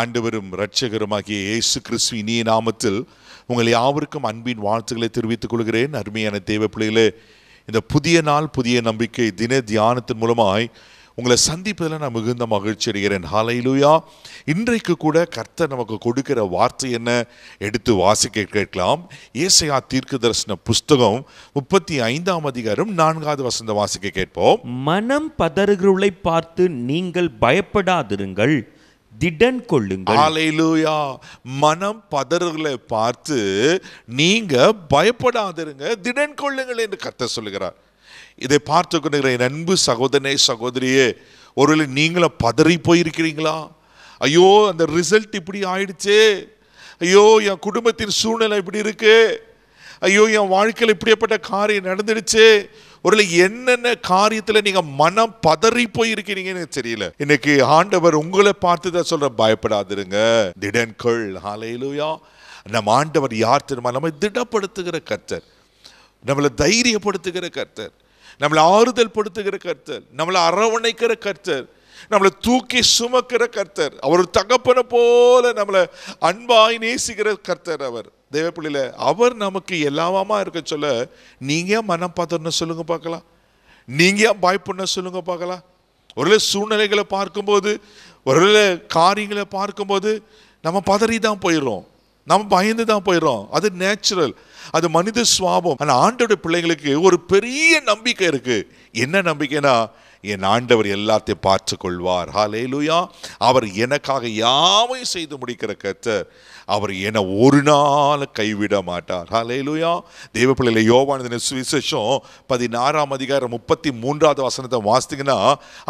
ஆண்டவரும் இரட்சகருமாகிய இயேசு கிறிஸ்து இனிய நாமத்தில் உங்கள் யாவருக்கும் அன்பின் வாழ்த்துக்களை தெரிவித்துக் கொள்கிறேன் அருமையான தேவ பிள்ளைகளே இந்த புதிய நாள் புதிய நம்பிக்கை தின தியானத்தின் மூலமாய் உங்களை சந்திப்பதில் நான் மிகுந்த மகிழ்ச்சி அடைகிறேன் ஹலையிலுயா இன்றைக்கு கூட கர்த்தர் நமக்கு கொடுக்கிற வார்த்தை என்ன எடுத்து வாசிக்க கேட்கலாம் ஏசையா தீர்க்க தரிசன புஸ்தகம் முப்பத்தி ஐந்தாம் அதிகாரம் நான்காவது வசந்த வாசிக்க கேட்போம் மனம் பதறுகிறவர்களை பார்த்து நீங்கள் பயப்படாதிருங்கள் திடன் கொள்ளுங்கள் மனம் பதறுகளை பார்த்து நீங்க பயப்படாதிருங்க திடன் கொள்ளுங்கள் என்று கத்த சொல்லுகிறார் இதை பார்த்து கொண்டிருக்கிற அன்பு சகோதரனே சகோதரியே ஒருவேளை நீங்களும் பதறி போயிருக்கிறீங்களா ஐயோ அந்த ரிசல்ட் இப்படி ஆயிடுச்சு ஐயோ என் குடும்பத்தின் சூழ்நிலை இப்படி இருக்கு ஐயோ என் வாழ்க்கையில் இப்படியப்பட்ட காரியம் நடந்துடுச்சு ஒருவேளை என்னென்ன காரியத்தில் நீங்கள் மனம் பதறி போயிருக்கிறீங்கன்னு தெரியல இன்னைக்கு ஆண்டவர் உங்களை பார்த்து தான் சொல்கிற பயப்படாதிருங்க திடன்கள் ஹாலையிலுயா நம்ம ஆண்டவர் யார் தெரியுமா நம்மை திடப்படுத்துகிற கர்த்தர் நம்மளை தைரியப்படுத்துகிற கர்த்தர் நம்மளை ஆறுதல் படுத்துகிற கர்த்தர் நம்மளை அரவணைக்கிற கர்த்தர் நம்மளை தூக்கி சுமக்கிற கர்த்தர் அவர் தகப்பனை போல நம்மளை அன்பாய் நேசிக்கிற கர்த்தர் அவர் தேவப்பிள்ளையில் அவர் நமக்கு எல்லாமா இருக்க சொல்ல நீங்கள் மனம் பதறன சொல்லுங்க பார்க்கலாம் நீங்கள் பாய்ப்புன சொல்லுங்க பார்க்கலாம் ஒரு சூழ்நிலைகளை பார்க்கும்போது ஒரு காரியங்களை பார்க்கும்போது நம்ம பதறி தான் போயிடுறோம் நம்ம பயந்து தான் போயிடுறோம் அது நேச்சுரல் அது மனித சுவாபம் ஆனால் ஆண்டோட பிள்ளைங்களுக்கு ஒரு பெரிய நம்பிக்கை இருக்குது என்ன நம்பிக்கைன்னா என் ஆண்டவர் எல்லாத்தையும் பார்த்து கொள்வார் ஹாலே லூயா அவர் எனக்காக யாவை செய்து முடிக்கிற கத்த அவர் என ஒரு நாள் கைவிட மாட்டார் ஹாலே லூயா தெய்வ பிள்ளையில யோவானதின சுவிசேஷம் பதினாறாம் அதிகாரம் முப்பத்தி மூன்றாவது வசனத்தை வாசித்தீங்கன்னா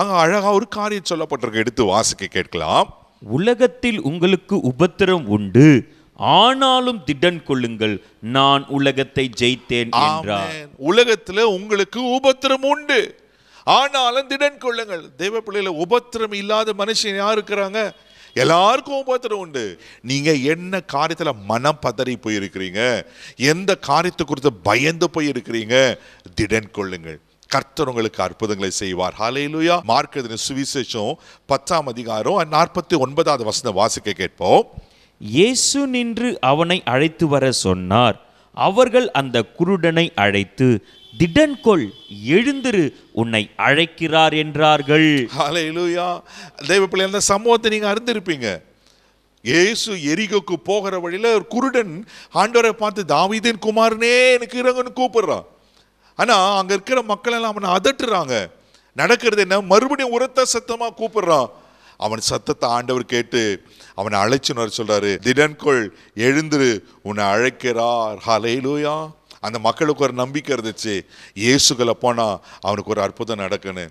அங்கே அழகாக ஒரு காரியம் சொல்லப்பட்டிருக்க எடுத்து வாசிக்க கேட்கலாம் உலகத்தில் உங்களுக்கு உபத்திரம் உண்டு ஆனாலும் திடன் கொள்ளுங்கள் நான் உலகத்தை ஜெயித்தேன் உலகத்துல உங்களுக்கு உபத்திரம் உண்டு ஆனாலும் திடன் கொள்ளுங்கள் தெய்வ பிள்ளையில உபத்திரம் இல்லாத மனுஷன் யார் இருக்கிறாங்க எல்லாருக்கும் உபத்திரம் உண்டு நீங்க என்ன காரியத்துல மனம் பதறி போயிருக்கிறீங்க எந்த காரியத்தை குறித்து பயந்து போயிருக்கிறீங்க திடன் கொள்ளுங்கள் கர்த்தர் உங்களுக்கு அற்புதங்களை செய்வார் ஹாலையிலுயா மார்க் சுவிசேஷம் பத்தாம் அதிகாரம் நாற்பத்தி ஒன்பதாவது வசந்த வாசிக்க கேட்போம் இயேசு நின்று அவனை அழைத்து வர சொன்னார் அவர்கள் அந்த குருடனை அழைத்து திடன்கொள் எழுந்திரு உன்னை அழைக்கிறார் என்றார்கள் தெய்வ அந்த சம்பவத்தை நீங்கள் அறிந்திருப்பீங்க ஏசு எரிகோக்கு போகிற வழியில் ஒரு குருடன் ஆண்டோரை பார்த்து தாவிதின் குமாரனே எனக்கு இறங்கன்னு கூப்பிடுறான் ஆனால் அங்கே இருக்கிற மக்கள் எல்லாம் அவனை அதட்டுறாங்க நடக்கிறது என்ன மறுபடியும் உரத்த சத்தமாக கூப்பிடுறான் அவன் சத்தத்தை ஆண்டவர் கேட்டு அவனை அழைச்சுனர் சொல்கிறாரு திடன்கொள் எழுந்துரு உன்னை அழைக்கிறார் ஹலையிலூயா அந்த மக்களுக்கு ஒரு நம்பிக்கை இருந்துச்சு இயேசுகளை போனால் அவனுக்கு ஒரு அற்புதம் நடக்குன்னு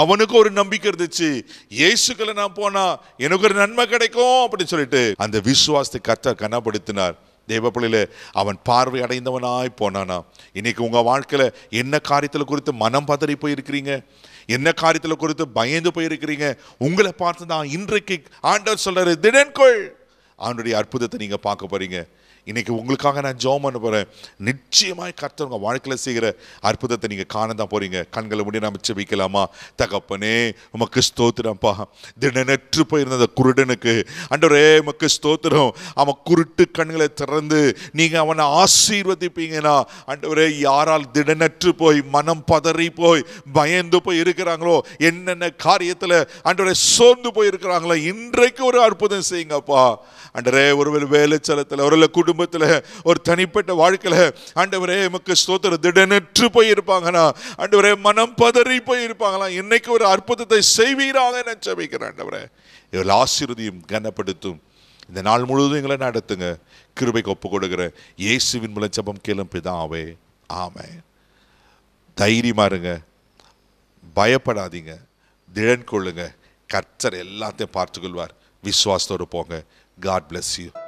அவனுக்கு ஒரு நம்பிக்கை இருந்துச்சு இயேசுக்களை நான் போனா எனக்கு ஒரு நன்மை கிடைக்கும் அப்படின்னு சொல்லிட்டு அந்த விசுவாசத்தை கத்த கனப்படுத்தினார் தேவ அவன் பார்வை அடைந்தவனாய் போனானா இன்னைக்கு உங்கள் வாழ்க்கையில் என்ன காரியத்தில் குறித்து மனம் பதறி போயிருக்கிறீங்க என்ன காரியத்தில் குறித்து பயந்து போயிருக்கிறீங்க உங்களை பார்த்து தான் இன்றைக்கு ஆண்டவர் சொல்கிறாரு திடன்கொள் அவனுடைய அற்புதத்தை நீங்கள் பார்க்க போகிறீங்க இன்றைக்கி உங்களுக்காக நான் ஜோம் பண்ண போகிறேன் நிச்சயமாக கர்த்தர் உங்கள் வாழ்க்கையில் செய்கிற அற்புதத்தை நீங்கள் காண தான் போகிறீங்க கண்களை முடிய நம்ம செபிக்கலாமா தகப்பனே உமக்கு ஸ்தோத்திரம்ப்பா திடனற்று போயிருந்த அந்த குருடனுக்கு அண்டரே உமக்கு ஸ்தோத்திரம் அவன் குருட்டு கண்களை திறந்து நீங்கள் அவனை ஆசீர்வதிப்பீங்கன்னா அண்டவரே யாரால் திடனற்று போய் மனம் பதறி போய் பயந்து போய் இருக்கிறாங்களோ என்னென்ன காரியத்தில் அண்டவரே சோர்ந்து போய் இருக்கிறாங்களோ இன்றைக்கு ஒரு அற்புதம் செய்யுங்கப்பா அன்றரே ஒருவேளை வேலைச்சலத்தில் ஒரு குடு குடும்பத்தில் ஒரு தனிப்பட்ட வாழ்க்கையில் ஆண்டவரே எமக்கு ஸ்தோத்திர திடனற்று போயிருப்பாங்கன்னா ஆண்டவரே மனம் பதறி போயிருப்பாங்களா இன்னைக்கு ஒரு அற்புதத்தை செய்வீராக நான் செபிக்கிறேன் ஆண்டவரே இவள் ஆசீர்வதியும் கனப்படுத்தும் இந்த நாள் முழுவதும் எங்களை நடத்துங்க கிருபைக்கு ஒப்பு கொடுக்குற இயேசுவின் மூலம் ஜபம் கிளம்பிதாவே ஆம தைரியமாக இருங்க பயப்படாதீங்க திடன் கொள்ளுங்க கர்த்தர் எல்லாத்தையும் பார்த்துக்கொள்வார் விஸ்வாசத்தோடு போங்க காட் பிளஸ் யூ